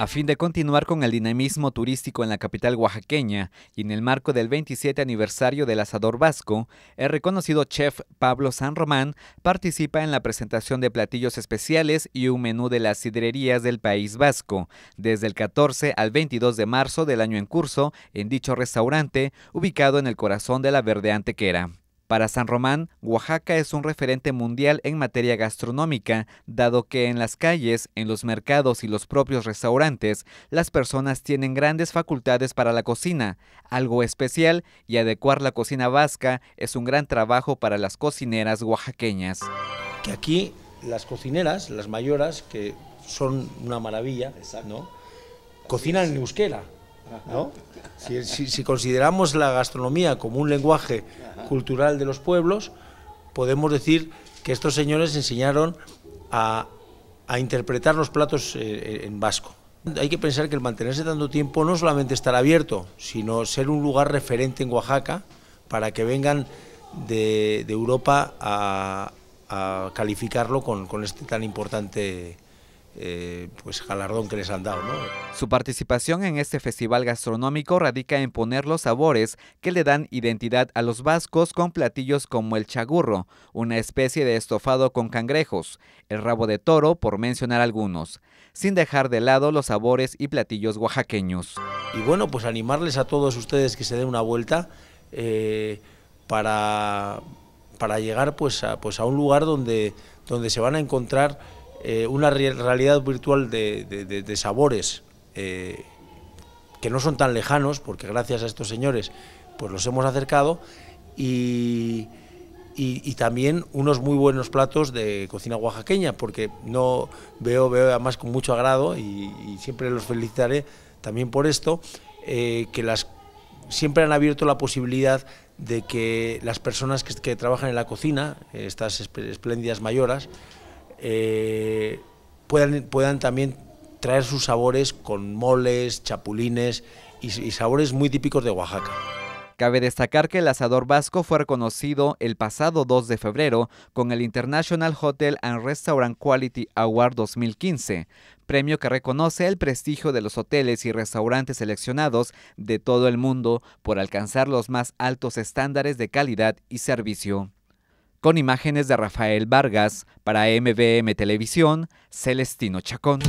A fin de continuar con el dinamismo turístico en la capital oaxaqueña y en el marco del 27 aniversario del asador vasco, el reconocido chef Pablo San Román participa en la presentación de platillos especiales y un menú de las sidrerías del País Vasco, desde el 14 al 22 de marzo del año en curso en dicho restaurante ubicado en el corazón de la verde antequera. Para San Román, Oaxaca es un referente mundial en materia gastronómica, dado que en las calles, en los mercados y los propios restaurantes, las personas tienen grandes facultades para la cocina, algo especial, y adecuar la cocina vasca es un gran trabajo para las cocineras oaxaqueñas. Que aquí las cocineras, las mayoras, que son una maravilla, ¿no? cocinan en euskera. ¿no? Si, consideramos la gastronomía como un lenguaje cultural de los pueblos, podemos decir que estos señores enseñaron a, interpretar los platos eh, eh, en vasco. Hay que pensar que el mantenerse tanto tiempo no solamente estar abierto, sino ser un lugar referente en Oaxaca para que vengan de, Europa a, calificarlo con, con este tan importante eh, pues galardón que les han dado. ¿no? Su participación en este festival gastronómico radica en poner los sabores que le dan identidad a los vascos con platillos como el chagurro, una especie de estofado con cangrejos, el rabo de toro, por mencionar algunos, sin dejar de lado los sabores y platillos oaxaqueños. Y bueno, pues animarles a todos ustedes que se den una vuelta eh, para, para llegar pues a, pues a un lugar donde, donde se van a encontrar eh, una realidad virtual de, sabores eh, que no son tan lejanos, porque gracias a estos señores pues los hemos acercado, y, también unos muy buenos platos de cocina oaxaqueña, porque no veo, veo además con mucho agrado, y, siempre los felicitaré también por esto, eh, que las siempre han abierto la posibilidad de que las personas que, que trabajan en la cocina, estas espléndidas mayoras, eh, puedan, también traer sus sabores con moles, chapulines y sabores muy típicos de Oaxaca. Cabe destacar que el asador vasco fue reconocido el pasado 2 de febrero con el International Hotel and Restaurant Quality Award 2015, premio que reconoce el prestigio de los hoteles y restaurantes seleccionados de todo el mundo por alcanzar los más altos estándares de calidad y servicio. Con imágenes de Rafael Vargas, para MBM Televisión, Celestino Chacón.